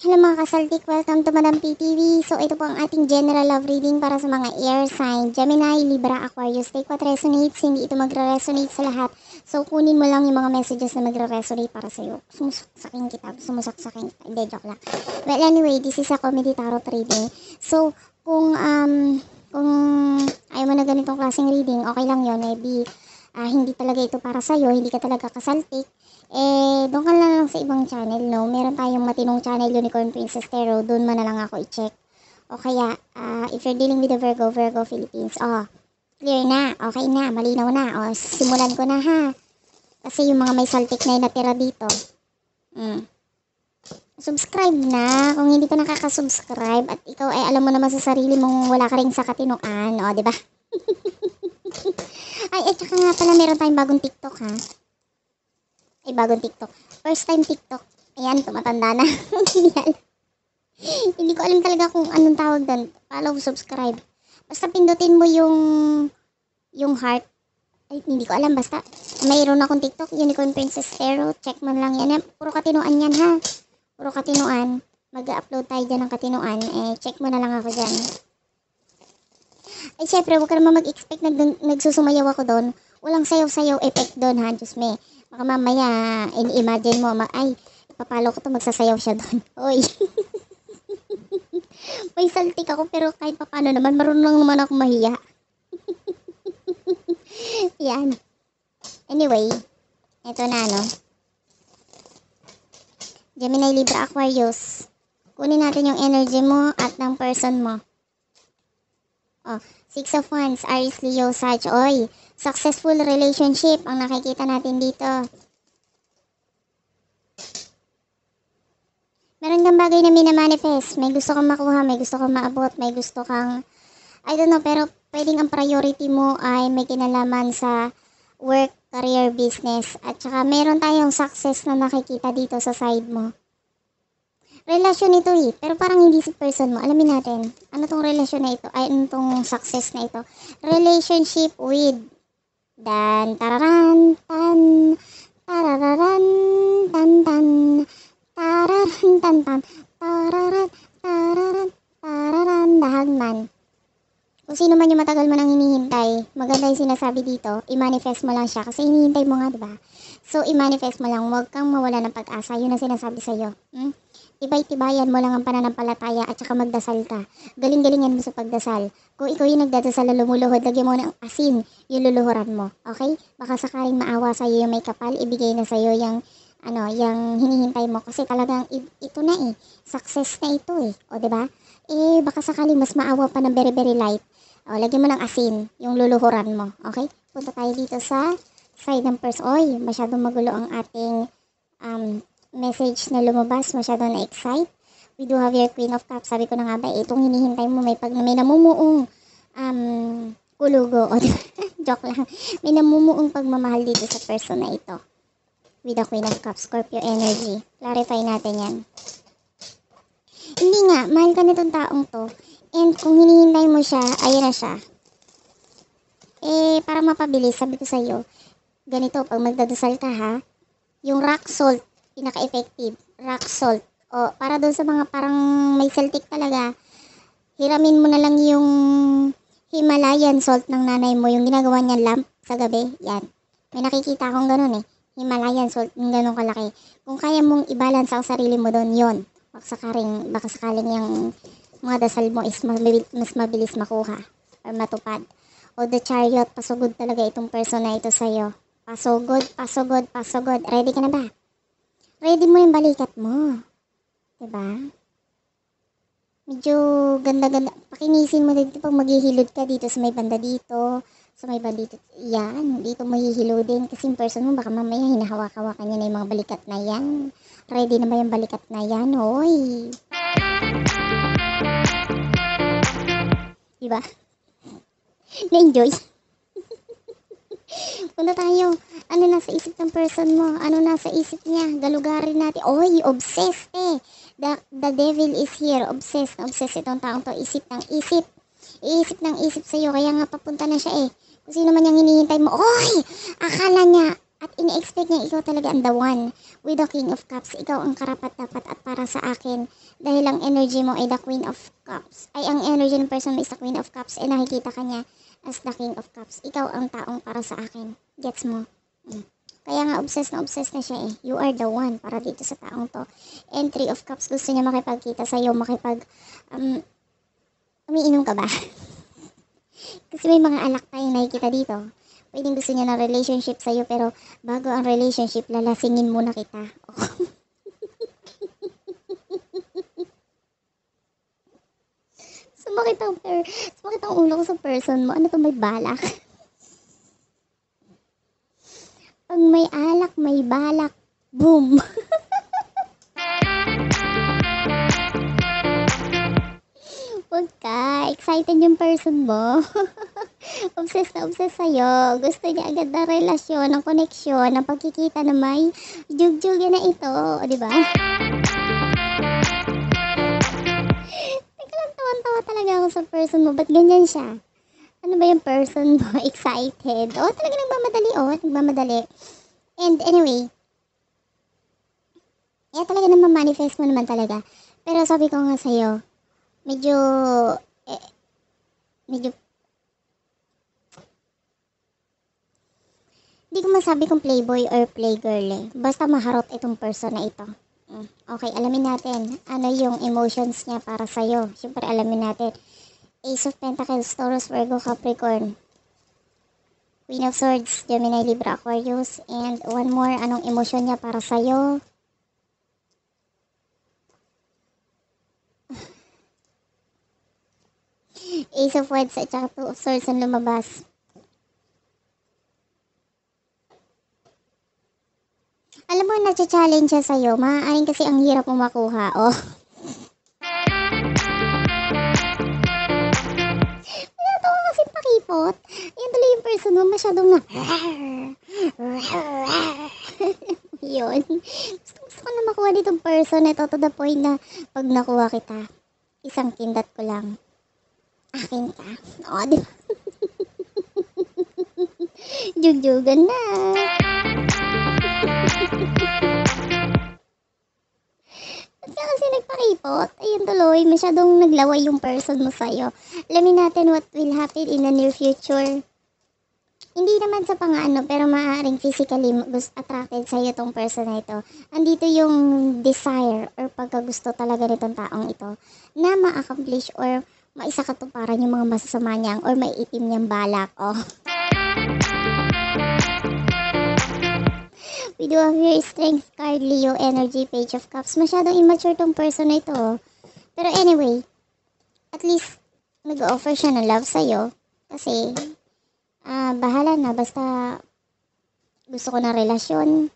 Hello mga kasaltik, welcome to Madam PTV. So ito po ang ating general love reading para sa mga air sign. Gemini, Libra, Aquarius. Take what resonates, hindi ito magre-resonate sa lahat. So kunin mo lang yung mga messages na magre-resonate para sa'yo. Sumusaksakin kita, sumusaksakin kita. Hindi, joke lang. Well anyway, this is a comedy tarot reading. So kung, um, kung ayaw mo na ganitong klaseng reading, okay lang yun. Maybe uh, hindi talaga ito para sa'yo, hindi ka talaga kasaltik, eh, doon ka na lang sa ibang channel, no? Meron tayong matinong channel, Unicorn Princess Tarot, doon man na lang ako i-check. O kaya, uh, if you're dealing with the Virgo, Virgo Philippines, oh, clear na, okay na, malinaw na, oh, simulan ko na ha. Kasi yung mga may saltik na yung natira dito, mm, subscribe na kung hindi ka nakaka-subscribe at ikaw ay eh, alam mo naman sa sarili mong wala ka rin sa katinuan, o, oh, di ba? Ay, at eh, saka nga pala meron tayong bagong TikTok ha. Ay, bagong TikTok. First time TikTok. Ayan, tumatanda na. Hindi ko alam talaga kung anong tawag doon. Follow, subscribe. Basta pindutin mo yung yung heart. Ay, hindi ko alam. Basta, mayroon akong TikTok, Unicorn Princess Pharaoh. Check mo lang yan. Puro katinuan yan, ha? Puro katinuan. Mag-upload tayo dyan ng katinuan. Eh, check mo na lang ako dyan. Ay, eh, syempre, huwag ka naman mag-expect na nagsusumayaw ako doon. Walang sayaw-sayaw effect doon, ha? Diyos me. Baka mamaya, in imagine mo, ma ay, papalo ko to, magsasayaw siya doon. Oy. May saltik ako, pero kahit papano naman, marunong naman ako mahiya. Yan. Anyway, ito na, no? Gemini Libra Aquarius. Kunin natin yung energy mo at ng person mo. Oh, Six of Wands, Aries, Leo, Sag. Oy, successful relationship ang nakikita natin dito. Meron kang bagay na minamanifest. May gusto kang makuha, may gusto kang maabot, may gusto kang... I don't know, pero pwedeng ang priority mo ay may kinalaman sa work, career, business. At saka meron tayong success na nakikita dito sa side mo relasyon nito eh. Pero parang hindi si person mo. Alamin natin. Ano tong relasyon na ito? Ay, ano tong success na ito? Relationship with dan tararan tan tarararan, tan tan tararan tan tan tararan tararan tararan dahagman kung sino man yung matagal mo nang hinihintay, maganda yung sinasabi dito, i-manifest mo lang siya kasi hinihintay mo nga, 'di ba? So i-manifest mo lang, 'wag kang mawala ng pag-asa. 'Yun ang sinasabi sa iyo. Hmm? tibay-tibayan mo lang ang pananampalataya at saka magdasal ka. Galing-galingan mo sa pagdasal. Kung ikaw yung nagdadasal na lumuluhod, lagyan mo ng asin yung luluhuran mo. Okay? Baka sakaling maawa sa iyo yung may kapal, ibigay na sa iyo yung ano, yung hinihintay mo kasi talagang ito na eh, success na ito eh. O, 'di ba? Eh baka sakaling mas maawa pa ng very very light. O, lagyan mo ng asin yung luluhuran mo. Okay? Punta tayo dito sa side ng purse. Oy, masyadong magulo ang ating um, message na lumabas, masyado na excite. We do have your Queen of Cups. Sabi ko na nga ba, eh, itong hinihintay mo may pag may namumuong um, kulugo. O, joke lang. May namumuong pagmamahal dito sa person na ito. With the Queen of Cups, Scorpio energy. Clarify natin yan. Hindi nga, mahal ka nitong taong to. And kung hinihintay mo siya, ayun na siya. Eh, para mapabilis, sabi ko sa'yo, ganito, pag magdadasal ka ha, yung rock salt pinaka-effective, rock salt. O, para doon sa mga parang may Celtic talaga, hiramin mo na lang yung Himalayan salt ng nanay mo, yung ginagawa niya lamp sa gabi, yan. May nakikita akong ganun eh. Himalayan salt, yung ganun kalaki. Kung kaya mong i-balance ang sarili mo doon, yon. Baka sakaling, baka sakaling yung mga dasal mo is mabilis, mas mabilis makuha or matupad. O the chariot, pasugod talaga itong persona na ito sa'yo. Pasugod, pasugod, pasugod. Ready ka na ba? ready mo yung balikat mo. Diba? Medyo ganda-ganda. Pakinisin mo dito pag maghihilod ka dito sa may banda dito. Sa may banda dito. Yan. Dito mo hihilodin. Kasi yung person mo baka mamaya hinahawak niya na yung mga balikat na yan. Ready na ba yung balikat na yan? Hoy! Diba? Na-enjoy? Punta tayo. Ano nasa isip ng person mo? Ano nasa isip niya? Galugarin natin. Oy, obsessed eh. The, the devil is here. Obsessed. Obsessed itong taong to. Isip ng isip. Iisip ng isip sa'yo. Kaya nga papunta na siya eh. Kung sino man yung hinihintay mo. Oy! Akala niya. At ini-expect niya ikaw talaga ang the one. With the king of cups. Ikaw ang karapat-dapat at para sa akin. Dahil ang energy mo ay the queen of cups. Ay, ang energy ng person mo is the queen of cups. Eh, nakikita ka niya as the King of Cups. Ikaw ang taong para sa akin. Gets mo? Mm. Kaya nga, obsessed na obsessed na siya eh. You are the one para dito sa taong to. And Three of Cups, gusto niya makipagkita sa'yo, makipag... Um, umiinom ka ba? Kasi may mga alak tayong nakikita dito. Pwedeng gusto niya ng relationship sa'yo, pero bago ang relationship, lalasingin muna kita. Sumakit ang, per- sumakit ang ulo ko sa person mo. Ano to, may balak? Pag may alak, may balak. Boom! Huwag ka. Excited yung person mo. obsessed na obsessed sa'yo. Gusto niya agad na relasyon, ng koneksyon, ng pagkikita na may jugjugin na ito. O, di ba? talaga ako sa person mo. Ba't ganyan siya? Ano ba yung person mo? Excited? Oh, talaga nagmamadali. Oh, nagmamadali. And anyway, kaya eh, talaga naman manifest mo naman talaga. Pero sabi ko nga sa'yo, medyo, eh, medyo, hindi ko masabi kung playboy or playgirl eh. Basta maharot itong person na ito. Mm. Okay, alamin natin ano yung emotions niya para sa iyo. Siyempre, alamin natin. Ace of Pentacles, Taurus, Virgo, Capricorn. Queen of Swords, Gemini, Libra, Aquarius. And one more, anong emotion niya para sa iyo? Ace of Wands at Two of Swords ang lumabas. mag-challenge siya sa'yo, maaaring kasi ang hirap mo makuha, oh. Natawa kasi pakipot. Yun tuloy yung person mo, masyadong na... Yun. Gusto, gusto ko na makuha ditong person. Ito to the point na pag nakuha kita, isang kindat ko lang. Akin ka. Oo, di ba? Jugjugan na. palibot, ayun tuloy, masyadong naglaway yung person mo sa'yo. Alamin natin what will happen in the near future. Hindi naman sa pangano, pero maaaring physically attracted sa'yo itong person na ito. Andito yung desire or pagkagusto talaga nitong taong ito na ma-accomplish or maisakatuparan yung mga masasama niyang or itim niyang balak. Oh. We do have your strength card, Leo, energy, page of cups. Masyadong immature tong person na ito. Oh. Pero anyway, at least nag-offer siya ng love sa'yo. Kasi, ah, uh, bahala na. Basta gusto ko ng relasyon.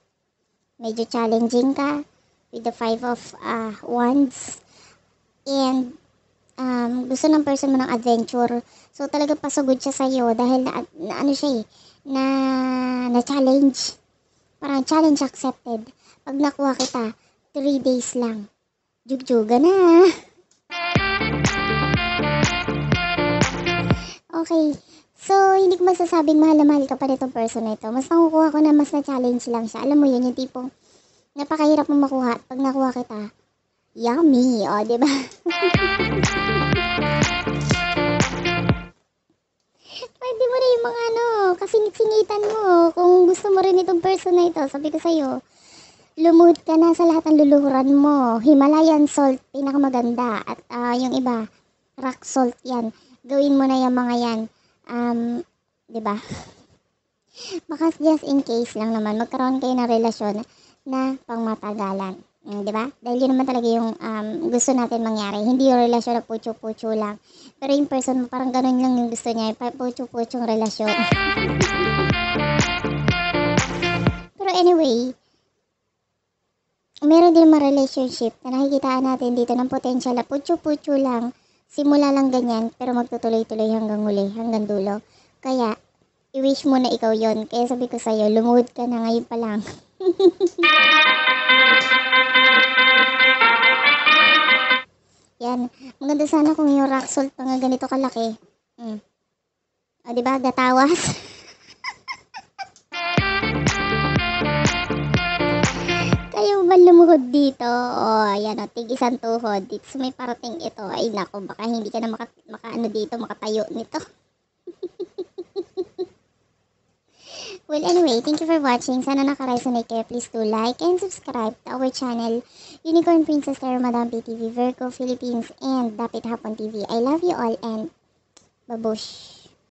Medyo challenging ka with the five of uh, wands. And um, gusto ng person mo ng adventure. So talagang pasugod siya sa'yo dahil na, na ano siya eh, na na-challenge Parang challenge accepted. Pag nakuha kita, 3 days lang. Jugjuga na. Okay. So, hindi ko masasabing mahal na mahal ka pa nitong person na ito. Mas nakukuha ko na mas na-challenge lang siya. Alam mo yun, yung tipong napakahirap mo makuha. Pag nakuha kita, yummy. O, oh, diba? kasingit-singitan mo. Kung gusto mo rin itong person na ito, sabi ko sa'yo, lumuhod ka na sa lahat ng luluhuran mo. Himalayan salt, pinakamaganda. At uh, yung iba, rock salt yan. Gawin mo na yung mga yan. Um, ba diba? Baka just in case lang naman, magkaroon kayo ng relasyon na pangmatagalan. Mm, 'Di ba? Dahil yun naman talaga yung um, gusto natin mangyari. Hindi yung relasyon na pucho-pucho lang. Pero yung person mo, parang ganun lang yung gusto niya. Yung pucho-puchong relasyon. Pero anyway, meron din mga relationship na nakikitaan natin dito ng potential na pucho-pucho lang. Simula lang ganyan, pero magtutuloy-tuloy hanggang huli, hanggang dulo. Kaya, i-wish mo na ikaw yon Kaya sabi ko sa'yo, lumuhod ka na ngayon pa lang. sana kung yung rock salt pa nga ganito kalaki. Mm. O, ah, diba? Gatawas. Kayo ba lumuhod dito? O, oh, ayan o, oh, tig isang tuhod. It's may parating ito. Ay, nako, baka hindi ka na maka, maka ano dito, makatayo nito. Well, anyway, thank you for watching. Sana naka-resonate kayo. Please do like and subscribe to our channel, Unicorn Princess Tarot Madam BTV Virgo Philippines, and Dapit Hapon TV. I love you all and babush!